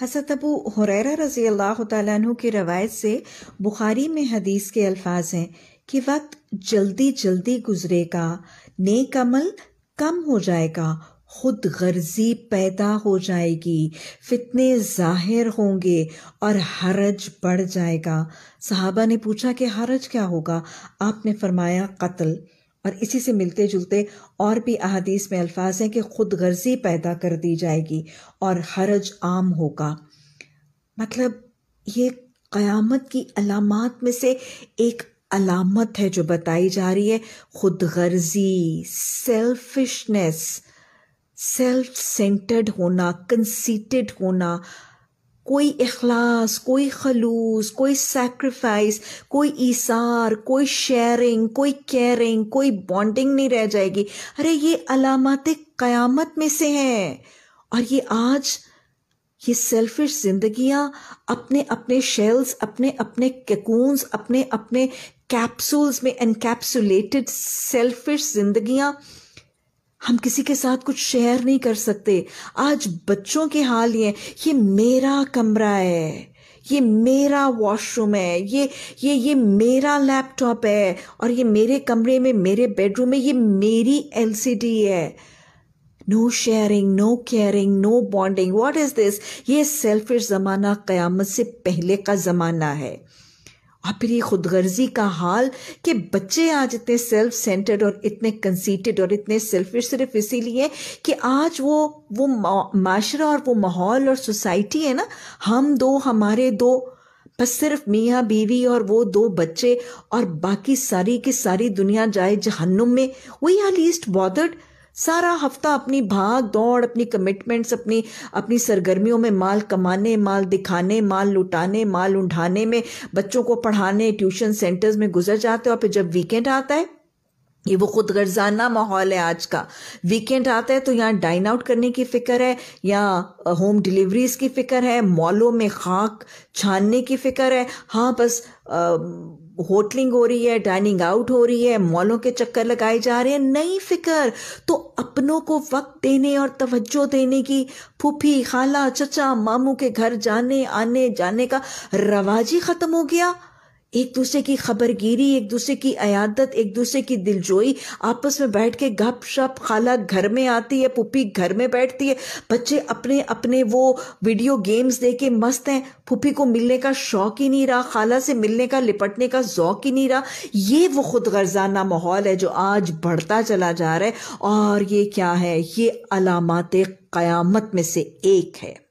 हसत अबू हुरैरा रज़ी अल्लाह तु की रवायत से बुखारी में हदीस के अल्फाज हैं कि वक्त जल्दी जल्दी गुजरेगा नेक अमल कम हो जाएगा खुद गर्जी पैदा हो जाएगी फितने जाहिर होंगे और हरज बढ़ जाएगा साहबा ने पूछा कि हरज क्या होगा आपने फरमाया कत्ल और इसी से मिलते जुलते और भी अहादीस में अल्फाज हैं कि खुद गर्जी पैदा कर दी जाएगी और हरज आम होगा मतलब ये क़यामत की अलामत में से एक अलामत है जो बताई जा रही है खुद गर्जी सेल्फिशनेस सेल्फ सेंटर्ड होना कंसीटेड होना कोई अखलास कोई खलूस कोई सेक्रीफाइस कोई इसार कोई शेयरिंग कोई केयरिंग कोई बॉन्डिंग नहीं रह जाएगी अरे ये अलामत क़यामत में से हैं और ये आज ये सेल्फिश जिंदगियां अपने अपने शेल्स अपने अपने कैकूंस अपने अपने कैप्सूल्स में एनकैप्सुलेटेड सेल्फिश जिंदगियां हम किसी के साथ कुछ शेयर नहीं कर सकते आज बच्चों के हाल ये ये मेरा कमरा है ये मेरा वॉशरूम है ये ये ये मेरा लैपटॉप है और ये मेरे कमरे में मेरे बेडरूम में ये मेरी एलसीडी है no sharing no caring no bonding what is this ये सेल्फिश ज़माना क़यामत से पहले का ज़माना है अपनी खुदगर्जी का हाल कि बच्चे आज इतने सेल्फ सेंटर्ड और इतने कंसीटेड और इतने सेल्फिश सिर्फ इसीलिए कि आज वो वो माशरा और वो माहौल और सोसाइटी है ना हम दो हमारे दो बस सिर्फ मियाँ बीवी और वो दो बच्चे और बाकी सारी की सारी दुनिया जाए जहन्नुम में वही आर लीस्ट बॉदर्ड सारा हफ्ता अपनी भाग दौड़ अपनी कमिटमेंट्स अपनी अपनी सरगर्मियों में माल कमाने माल दिखाने माल लुटाने माल उठाने में बच्चों को पढ़ाने ट्यूशन सेंटर्स में गुजर जाते हो और फिर जब वीकेंड आता है ये वो खुद गर्जाना माहौल है आज का वीकेंड आता है तो यहाँ डाइन आउट करने की फिक्र है या होम डिलीवरीज की फिक्र है मॉलों में खाक छानने की फिक्र है हाँ बस आ, होटलिंग हो रही है डाइनिंग आउट हो रही है मॉलों के चक्कर लगाए जा रहे हैं नई फिक्र तो अपनों को वक्त देने और तवज्जो देने की फूफी खाला चचा मामू के घर जाने आने जाने का रवाज ही ख़त्म हो गया एक दूसरे की खबरगिरी एक दूसरे की अयादत एक दूसरे की दिलजोई आपस में बैठ के गप शप खाला घर में आती है पुप्पी घर में बैठती है बच्चे अपने अपने वो वीडियो गेम्स दे के मस्त हैं पुप्पी को मिलने का शौक ही नहीं रहा खाला से मिलने का लिपटने का जौक ही नहीं रहा ये वो खुद गर्जाना माहौल है जो आज बढ़ता चला जा रहा है और ये क्या है ये अलामत क़यामत में से एक है